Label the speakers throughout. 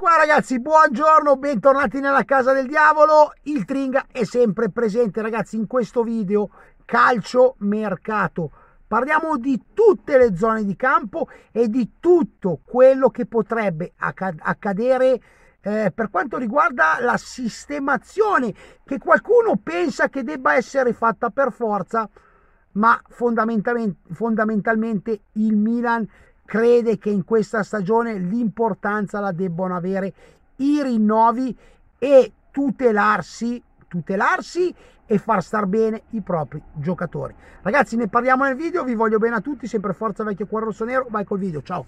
Speaker 1: qua ragazzi, buongiorno, bentornati nella casa del diavolo, il Tringa è sempre presente ragazzi in questo video calcio mercato, parliamo di tutte le zone di campo e di tutto quello che potrebbe accadere eh, per quanto riguarda la sistemazione che qualcuno pensa che debba essere fatta per forza, ma fondamentalmente, fondamentalmente il Milan crede che in questa stagione l'importanza la debbano avere i rinnovi e tutelarsi, tutelarsi e far star bene i propri giocatori. Ragazzi, ne parliamo nel video, vi voglio bene a tutti, sempre forza vecchio cuore rosso nero, vai col video, ciao!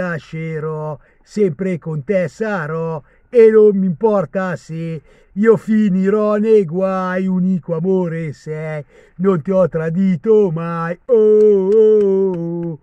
Speaker 1: lascerò sempre con te sarò e non mi importa se io finirò nei guai, unico amore sei, non ti ho tradito mai. Oh, oh, oh.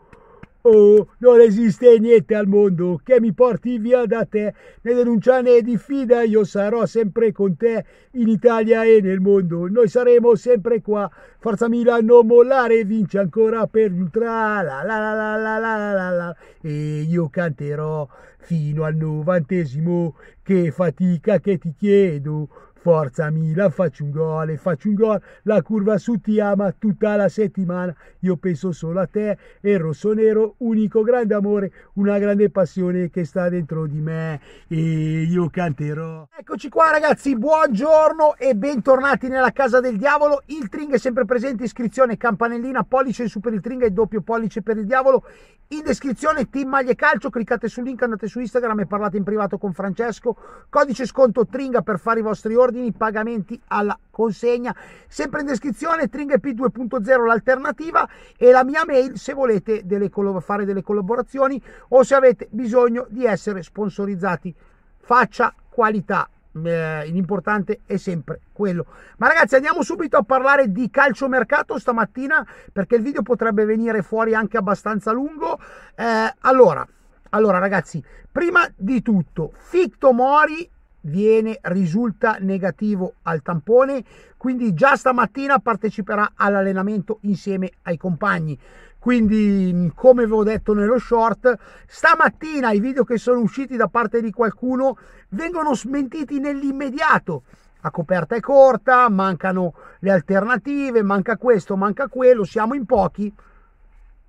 Speaker 1: Oh, non esiste niente al mondo che mi porti via da te. Nelle Lunciane di Fida io sarò sempre con te, in Italia e nel mondo. Noi saremo sempre qua. Forza Milan, non mollare, vince ancora per l'ultra. La la la la la la la la. E io canterò fino al novantesimo. Che fatica che ti chiedo. Forza Mila, faccio un gol, faccio un gol, la curva su ti ama tutta la settimana, io penso solo a te e Rosso Nero, unico grande amore, una grande passione che sta dentro di me e io canterò. Eccoci qua ragazzi, buongiorno e bentornati nella casa del diavolo, il tring è sempre presente, iscrizione, campanellina, pollice su per il tring e doppio pollice per il diavolo, in descrizione team maglie calcio, cliccate sul link, andate su Instagram e parlate in privato con Francesco, codice sconto tringa per fare i vostri ordini ordini, pagamenti alla consegna. Sempre in descrizione Tringhe P2.0 l'alternativa e la mia mail se volete delle, fare delle collaborazioni o se avete bisogno di essere sponsorizzati. Faccia qualità. Eh, l'importante è sempre quello. Ma ragazzi, andiamo subito a parlare di calciomercato stamattina perché il video potrebbe venire fuori anche abbastanza lungo. Eh, allora, allora ragazzi, prima di tutto, Ficto Mori viene, risulta negativo al tampone, quindi già stamattina parteciperà all'allenamento insieme ai compagni. Quindi, mm, come vi ho detto nello short, stamattina i video che sono usciti da parte di qualcuno vengono smentiti nell'immediato. La coperta è corta, mancano le alternative, manca questo, manca quello, siamo in pochi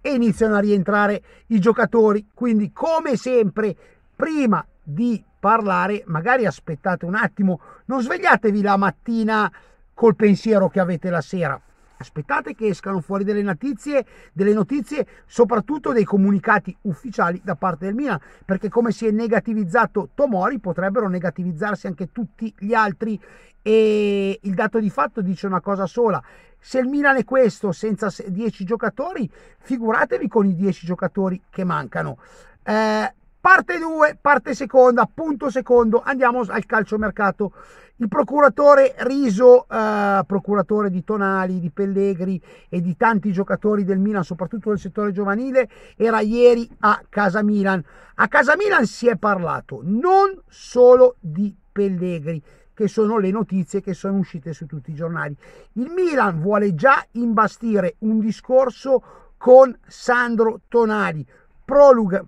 Speaker 1: e iniziano a rientrare i giocatori. Quindi, come sempre, prima di parlare, magari aspettate un attimo, non svegliatevi la mattina col pensiero che avete la sera. Aspettate che escano fuori delle notizie, delle notizie, soprattutto dei comunicati ufficiali da parte del Milan, perché come si è negativizzato Tomori potrebbero negativizzarsi anche tutti gli altri e il dato di fatto dice una cosa sola. Se il Milan è questo senza 10 giocatori, figuratevi con i 10 giocatori che mancano. Eh, Parte 2, parte seconda, punto secondo, andiamo al calciomercato. Il procuratore Riso, eh, procuratore di Tonali, di Pellegri e di tanti giocatori del Milan, soprattutto del settore giovanile, era ieri a Casa Milan. A Casa Milan si è parlato non solo di Pellegri, che sono le notizie che sono uscite su tutti i giornali. Il Milan vuole già imbastire un discorso con Sandro Tonali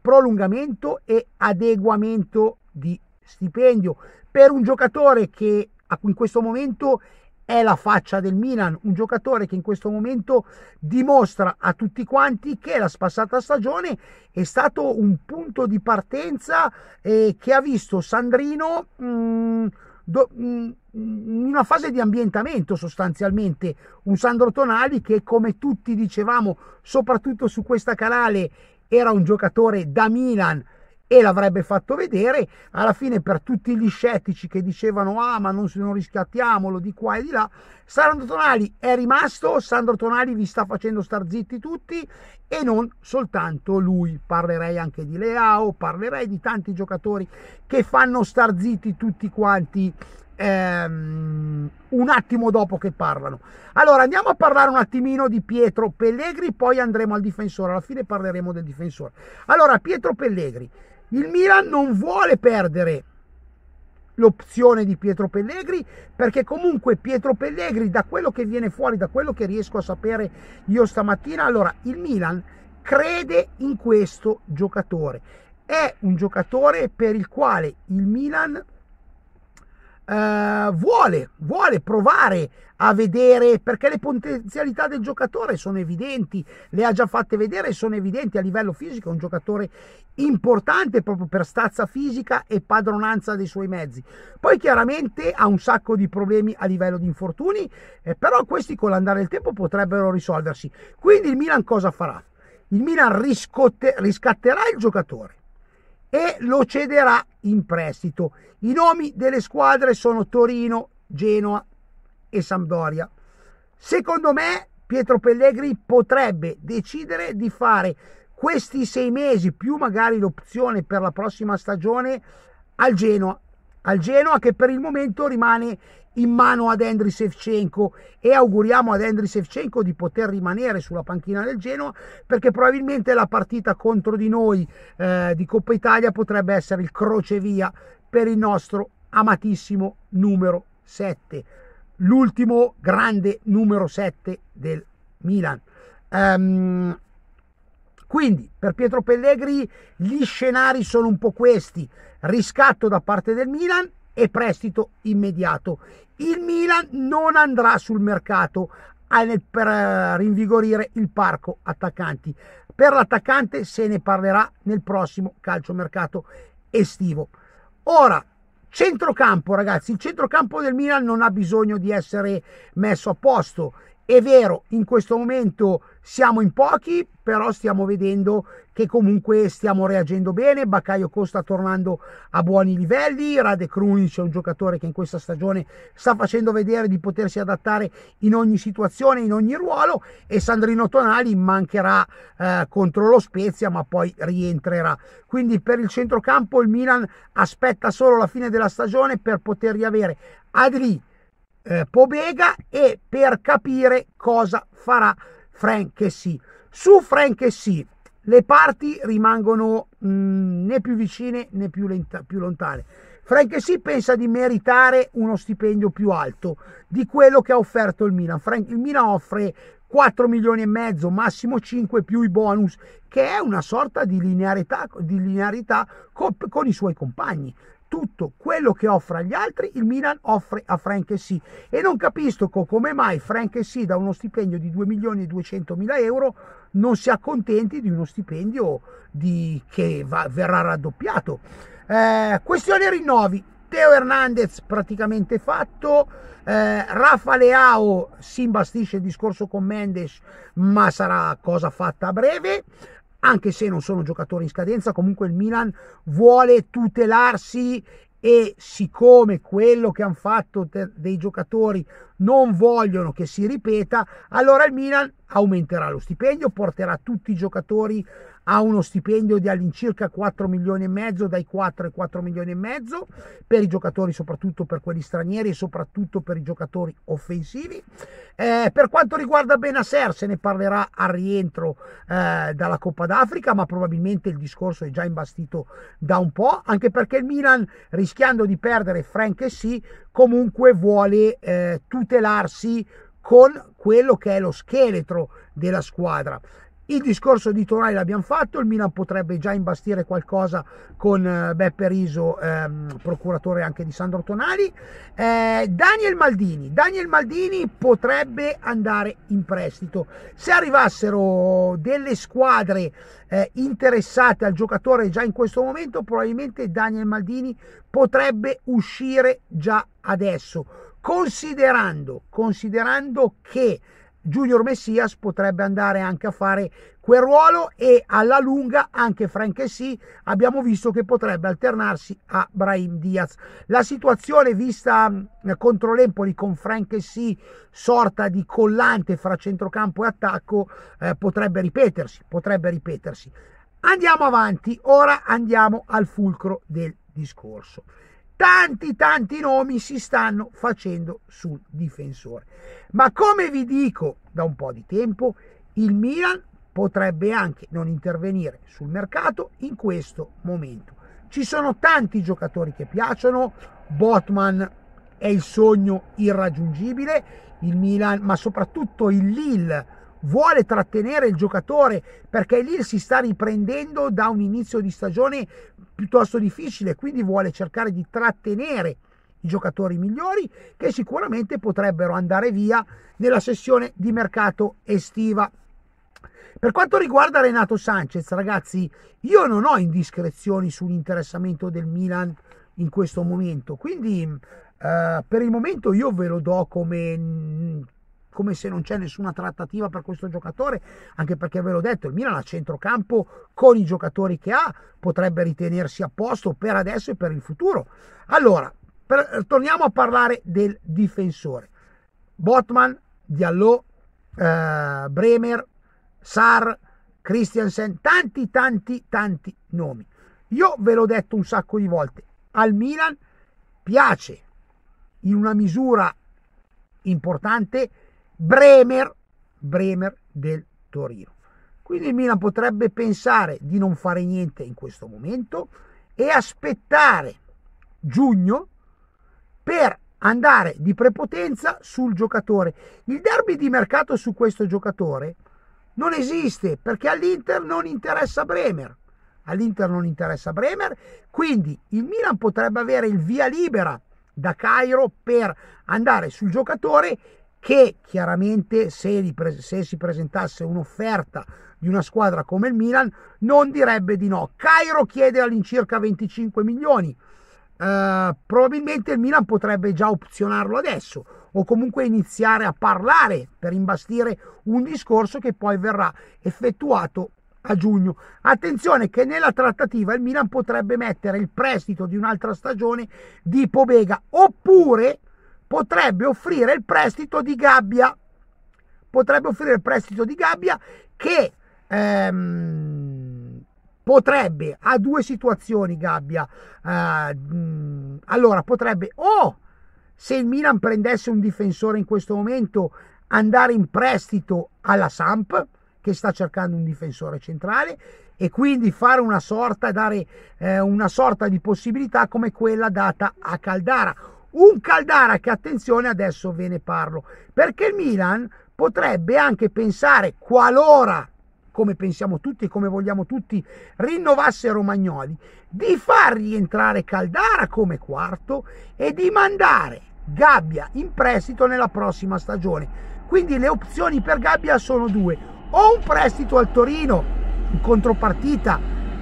Speaker 1: prolungamento e adeguamento di stipendio per un giocatore che in questo momento è la faccia del Milan, un giocatore che in questo momento dimostra a tutti quanti che la spassata stagione è stato un punto di partenza eh, che ha visto Sandrino mh, mm, do, mh, mm, in una fase di ambientamento sostanzialmente, un Sandro Tonali che come tutti dicevamo, soprattutto su questa canale, era un giocatore da Milan e l'avrebbe fatto vedere alla fine per tutti gli scettici che dicevano ah ma non, non riscattiamolo di qua e di là Sandro Tonali è rimasto Sandro Tonali vi sta facendo star zitti tutti e non soltanto lui parlerei anche di Leao parlerei di tanti giocatori che fanno star zitti tutti quanti ehm, un attimo dopo che parlano. Allora andiamo a parlare un attimino di Pietro Pellegri, poi andremo al difensore, alla fine parleremo del difensore. Allora Pietro Pellegri, il Milan non vuole perdere l'opzione di Pietro Pellegri perché comunque Pietro Pellegri da quello che viene fuori, da quello che riesco a sapere io stamattina, allora il Milan crede in questo giocatore. È un giocatore per il quale il Milan eh, vuole, vuole provare a vedere perché le potenzialità del giocatore sono evidenti, le ha già fatte vedere, sono evidenti a livello fisico, è un giocatore importante proprio per stazza fisica e padronanza dei suoi mezzi. Poi chiaramente ha un sacco di problemi a livello di infortuni, eh, però questi con l'andare del tempo potrebbero risolversi. Quindi il Milan cosa farà? Il Milan riscotte, riscatterà il giocatore e lo cederà in prestito. I nomi delle squadre sono Torino, Genoa e Sampdoria. Secondo me Pietro Pellegrini potrebbe decidere di fare questi sei mesi più magari l'opzione per la prossima stagione al Genoa. Al Genoa che per il momento rimane in mano ad Andriy Shevchenko e auguriamo ad Andriy Shevchenko di poter rimanere sulla panchina del Genoa perché probabilmente la partita contro di noi eh, di Coppa Italia potrebbe essere il crocevia per il nostro amatissimo numero 7 l'ultimo grande numero 7 del Milan um, quindi per Pietro Pellegrini gli scenari sono un po' questi riscatto da parte del Milan e prestito immediato. Il Milan non andrà sul mercato per eh, rinvigorire il parco attaccanti. Per l'attaccante se ne parlerà nel prossimo calciomercato estivo. Ora, centrocampo ragazzi, il centrocampo del Milan non ha bisogno di essere messo a posto è vero, in questo momento siamo in pochi, però stiamo vedendo che comunque stiamo reagendo bene. Baccaio Costa tornando a buoni livelli, Rade Krunic è un giocatore che in questa stagione sta facendo vedere di potersi adattare in ogni situazione, in ogni ruolo e Sandrino Tonali mancherà eh, contro lo Spezia, ma poi rientrerà. Quindi per il centrocampo il Milan aspetta solo la fine della stagione per poter riavere Adli eh, Pobega e per capire cosa farà Frank Franchessi. Su Franchessi le parti rimangono mh, mm, né più vicine né più, lenta, più lontane. Franchessi pensa di meritare uno stipendio più alto di quello che ha offerto il Milan. Frank, il Milan offre 4 milioni e mezzo, massimo 5 più i bonus, che è una sorta di linearità, di linearità con, con i suoi compagni tutto quello che offre agli altri, il Milan offre a Frank E non capisco come mai Frank Franchessy da uno stipendio di 2 milioni e 200 mila euro non si accontenti di uno stipendio di... che va... verrà raddoppiato. Eh, questione rinnovi. Teo Hernandez praticamente fatto, eh, Rafa Leao si imbastisce il discorso con Mendes ma sarà cosa fatta a breve, anche se non sono giocatori in scadenza, comunque il Milan vuole tutelarsi e siccome quello che hanno fatto dei giocatori non vogliono che si ripeta, allora il Milan aumenterà lo stipendio, porterà tutti i giocatori ha uno stipendio di all'incirca 4 milioni e mezzo, dai 4 ai 4 milioni e mezzo per i giocatori, soprattutto per quelli stranieri e soprattutto per i giocatori offensivi. Eh, per quanto riguarda Benasser, se ne parlerà al rientro eh, dalla Coppa d'Africa, ma probabilmente il discorso è già imbastito da un po', anche perché il Milan, rischiando di perdere Frank e sì, comunque vuole eh, tutelarsi con quello che è lo scheletro della squadra. Il discorso di Torai l'abbiamo fatto, il Milan potrebbe già imbastire qualcosa con eh, Beppe Riso, ehm, procuratore anche di Sandro Tonali. Eh, Daniel Maldini, Daniel Maldini potrebbe andare in prestito. Se arrivassero delle squadre eh, interessate al giocatore già in questo momento, probabilmente Daniel Maldini potrebbe uscire già adesso, considerando, considerando che Junior Messias potrebbe andare anche a fare quel ruolo e alla lunga anche Frank sì, abbiamo visto che potrebbe alternarsi a Brahim Diaz. La situazione vista contro l'Empoli con Frank Franchesi sorta di collante fra centrocampo e attacco eh, potrebbe ripetersi, potrebbe ripetersi. Andiamo avanti, ora andiamo al fulcro del discorso tanti tanti nomi si stanno facendo sul difensore. Ma come vi dico da un po' di tempo, il Milan potrebbe anche non intervenire sul mercato in questo momento. Ci sono tanti giocatori che piacciono, Botman è il sogno irraggiungibile, il Milan, ma soprattutto il Lille vuole trattenere il giocatore perché lì si sta riprendendo da un inizio di stagione piuttosto difficile, quindi vuole cercare di trattenere i giocatori migliori che sicuramente potrebbero andare via nella sessione di mercato estiva. Per quanto riguarda Renato Sanchez, ragazzi, io non ho indiscrezioni sull'interessamento del Milan in questo momento, quindi eh, per il momento io ve lo do come mm, come se non c'è nessuna trattativa per questo giocatore, anche perché ve l'ho detto, il Milan a centrocampo con i giocatori che ha potrebbe ritenersi a posto per adesso e per il futuro. Allora, per, eh, torniamo a parlare del difensore. Botman, Diallo, eh, Bremer, Sar, Christiansen, tanti tanti tanti nomi. Io ve l'ho detto un sacco di volte, al Milan piace in una misura importante Bremer, Bremer del Torino. Quindi il Milan potrebbe pensare di non fare niente in questo momento e aspettare giugno per andare di prepotenza sul giocatore. Il derby di mercato su questo giocatore non esiste perché all'Inter non interessa Bremer. All'Inter non interessa Bremer, quindi il Milan potrebbe avere il via libera da Cairo per andare sul giocatore che chiaramente se, se si presentasse un'offerta di una squadra come il Milan non direbbe di no. Cairo chiede all'incirca 25 milioni. Uh, probabilmente il Milan potrebbe già opzionarlo adesso o comunque iniziare a parlare per imbastire un discorso che poi verrà effettuato a giugno. Attenzione che nella trattativa il Milan potrebbe mettere il prestito di un'altra stagione di Pobega oppure potrebbe offrire il prestito di Gabbia. Potrebbe offrire il prestito di Gabbia che ehm, potrebbe a due situazioni Gabbia. Eh, allora potrebbe o oh, se il Milan prendesse un difensore in questo momento andare in prestito alla Samp che sta cercando un difensore centrale e quindi fare una sorta, dare eh, una sorta di possibilità come quella data a Caldara un Caldara che attenzione adesso ve ne parlo, perché il Milan potrebbe anche pensare qualora come pensiamo tutti, come vogliamo tutti, rinnovasse Romagnoli, di far rientrare Caldara come quarto e di mandare Gabbia in prestito nella prossima stagione. Quindi le opzioni per Gabbia sono due, o un prestito al Torino in contropartita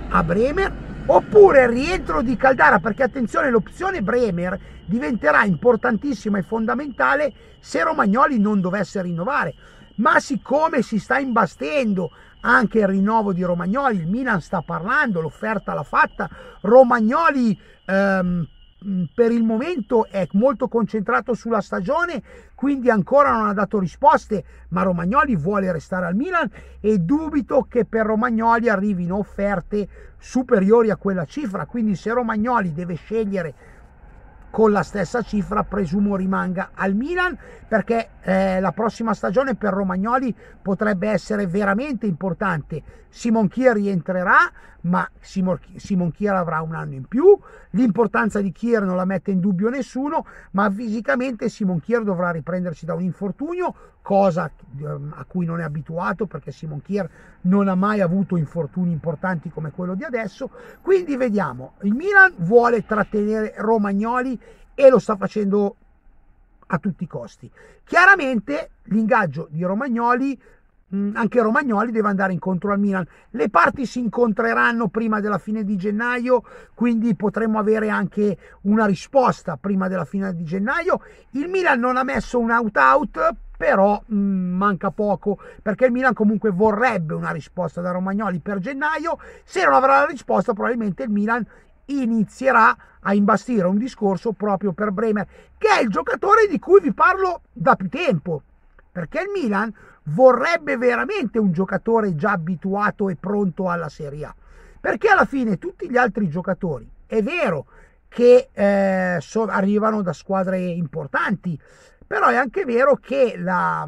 Speaker 1: a Bremer oppure il rientro di Caldara perché attenzione l'opzione Bremer diventerà importantissima e fondamentale se Romagnoli non dovesse rinnovare ma siccome si sta imbastendo anche il rinnovo di Romagnoli il Milan sta parlando l'offerta l'ha fatta Romagnoli ehm, Mm, per il momento è molto concentrato sulla stagione, quindi ancora non ha dato risposte, ma Romagnoli vuole restare al Milan e dubito che per Romagnoli arrivino offerte superiori a quella cifra, quindi se Romagnoli deve scegliere con la stessa cifra presumo rimanga al Milan perché eh, la prossima stagione per Romagnoli potrebbe essere veramente importante. Simon Kier rientrerà, ma Simon Kier avrà un anno in più. L'importanza di Kier non la mette in dubbio nessuno, ma fisicamente Simon Kier dovrà riprendersi da un infortunio, cosa ehm, a cui non è abituato perché Simon Kier non ha mai avuto infortuni importanti come quello di adesso. Quindi vediamo, il Milan vuole trattenere Romagnoli e lo sta facendo a tutti i costi. Chiaramente l'ingaggio di Romagnoli Mm, anche Romagnoli deve andare incontro al Milan. Le parti si incontreranno prima della fine di gennaio, quindi potremo avere anche una risposta prima della fine di gennaio. Il Milan non ha messo un out-out, però mh, mm, manca poco perché il Milan comunque vorrebbe una risposta da Romagnoli per gennaio. Se non avrà la risposta, probabilmente il Milan inizierà a imbastire un discorso proprio per Bremer, che è il giocatore di cui vi parlo da più tempo perché il Milan vorrebbe veramente un giocatore già abituato e pronto alla Serie A. Perché alla fine tutti gli altri giocatori, è vero che eh, so, arrivano da squadre importanti, però è anche vero che la,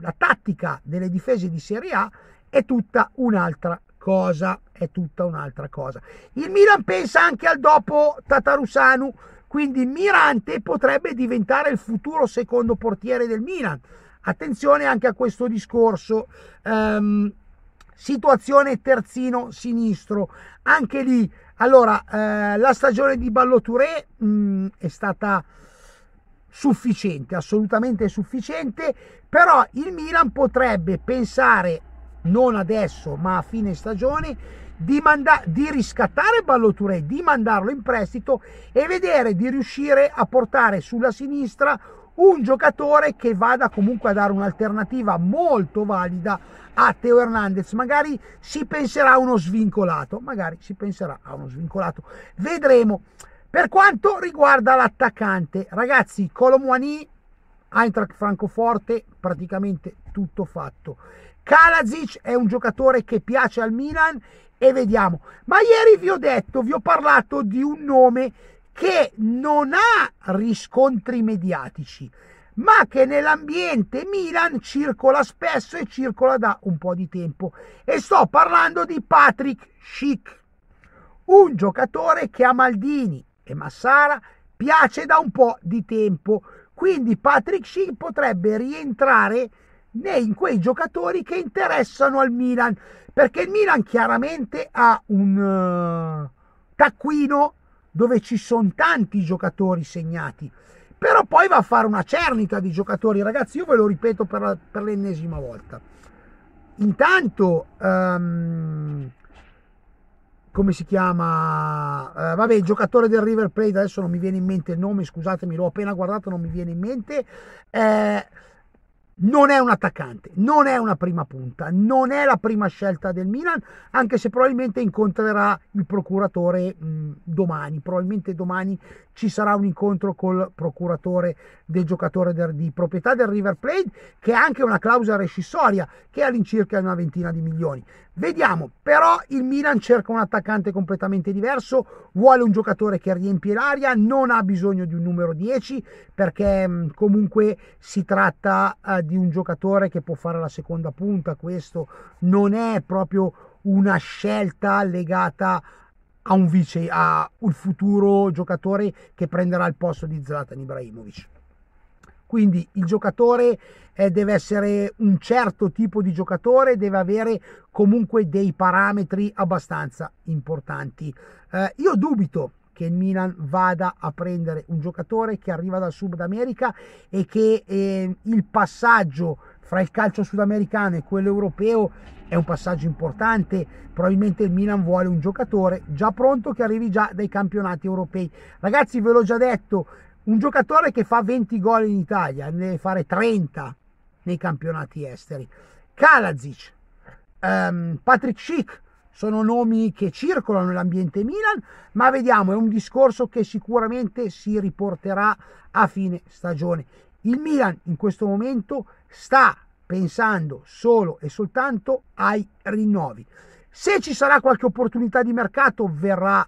Speaker 1: la tattica delle difese di Serie A è tutta un'altra cosa, è tutta un'altra cosa. Il Milan pensa anche al dopo Tatarusanu, quindi Mirante potrebbe diventare il futuro secondo portiere del Milan. Attenzione anche a questo discorso. Um, situazione terzino sinistro. Anche lì, allora, eh, la stagione di Balloturé mh, mm, è stata sufficiente, assolutamente sufficiente, però il Milan potrebbe pensare, non adesso, ma a fine stagione, di, manda- di riscattare Balloturé, di mandarlo in prestito e vedere di riuscire a portare sulla sinistra un giocatore che vada comunque a dare un'alternativa molto valida a Teo Hernandez. Magari si penserà a uno svincolato, magari si penserà a uno svincolato. Vedremo. Per quanto riguarda l'attaccante, ragazzi, Colomuani, Eintracht Francoforte, praticamente tutto fatto. Kalazic è un giocatore che piace al Milan e vediamo. Ma ieri vi ho detto, vi ho parlato di un nome che non ha riscontri mediatici, ma che nell'ambiente Milan circola spesso e circola da un po' di tempo. E sto parlando di Patrick Schick, un giocatore che a Maldini e Massara piace da un po' di tempo. Quindi Patrick Schick potrebbe rientrare né in quei giocatori che interessano al Milan, perché il Milan chiaramente ha un uh, taccuino dove ci sono tanti giocatori segnati, però poi va a fare una cernita di giocatori, ragazzi, io ve lo ripeto per, la, per l'ennesima volta. Intanto, um, come si chiama? Uh, vabbè, il giocatore del River Plate, adesso non mi viene in mente il nome, scusatemi, l'ho appena guardato, non mi viene in mente. Eh, non è un attaccante, non è una prima punta, non è la prima scelta del Milan, anche se probabilmente incontrerà il procuratore mh, mm, domani, probabilmente domani ci sarà un incontro col procuratore del giocatore del, di proprietà del River Plate, che ha anche una clausola rescissoria, che è all'incirca una ventina di milioni. Vediamo, però il Milan cerca un attaccante completamente diverso, vuole un giocatore che riempie l'aria, non ha bisogno di un numero 10 perché mh, mm, comunque si tratta eh, di un giocatore che può fare la seconda punta, questo non è proprio una scelta legata a un vice, a un futuro giocatore che prenderà il posto di Zlatan Ibrahimovic. Quindi il giocatore eh, deve essere un certo tipo di giocatore, deve avere comunque dei parametri abbastanza importanti. Eh, io dubito che il Milan vada a prendere un giocatore che arriva dal Sud America e che eh, il passaggio fra il calcio sudamericano e quello europeo è un passaggio importante. Probabilmente il Milan vuole un giocatore già pronto che arrivi già dai campionati europei. Ragazzi, ve l'ho già detto, un giocatore che fa 20 gol in Italia, ne deve fare 30 nei campionati esteri. Kalazic, um, Patrick Schick, sono nomi che circolano nell'ambiente Milan, ma vediamo, è un discorso che sicuramente si riporterà a fine stagione. Il Milan in questo momento sta pensando solo e soltanto ai rinnovi. Se ci sarà qualche opportunità di mercato verrà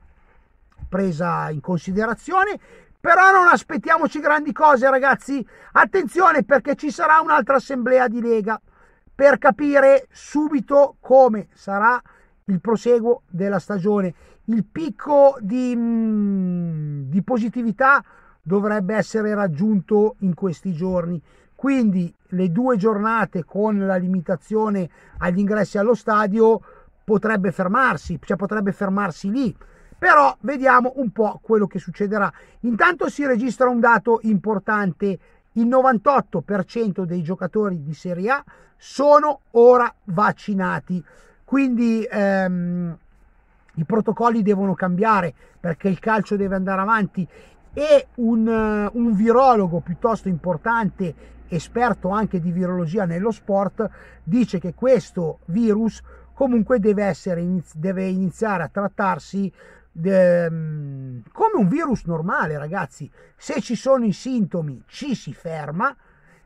Speaker 1: presa in considerazione, però non aspettiamoci grandi cose ragazzi, attenzione perché ci sarà un'altra assemblea di Lega per capire subito come sarà il proseguo della stagione. Il picco di, mm, di positività dovrebbe essere raggiunto in questi giorni. Quindi le due giornate con la limitazione agli ingressi allo stadio potrebbe fermarsi, cioè potrebbe fermarsi lì. Però vediamo un po' quello che succederà. Intanto si registra un dato importante. Il 98% dei giocatori di Serie A sono ora vaccinati. Quindi ehm, i protocolli devono cambiare perché il calcio deve andare avanti e un, un virologo piuttosto importante, esperto anche di virologia nello sport, dice che questo virus comunque deve, essere, deve iniziare a trattarsi ehm, come un virus normale, ragazzi. Se ci sono i sintomi, ci si ferma.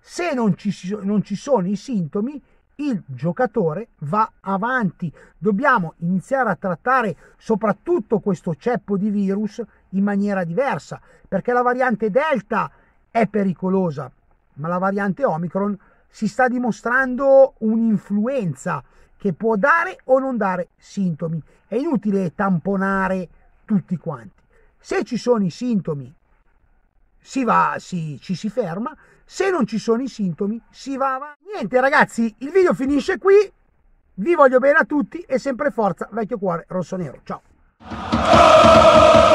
Speaker 1: Se non ci, non ci sono i sintomi, il giocatore va avanti. Dobbiamo iniziare a trattare soprattutto questo ceppo di virus in maniera diversa, perché la variante Delta è pericolosa, ma la variante Omicron si sta dimostrando un'influenza che può dare o non dare sintomi. È inutile tamponare tutti quanti. Se ci sono i sintomi, si va, si, ci si ferma, se non ci sono i sintomi, si va avanti. Niente ragazzi, il video finisce qui. Vi voglio bene a tutti e sempre forza, vecchio cuore rosso nero. Ciao.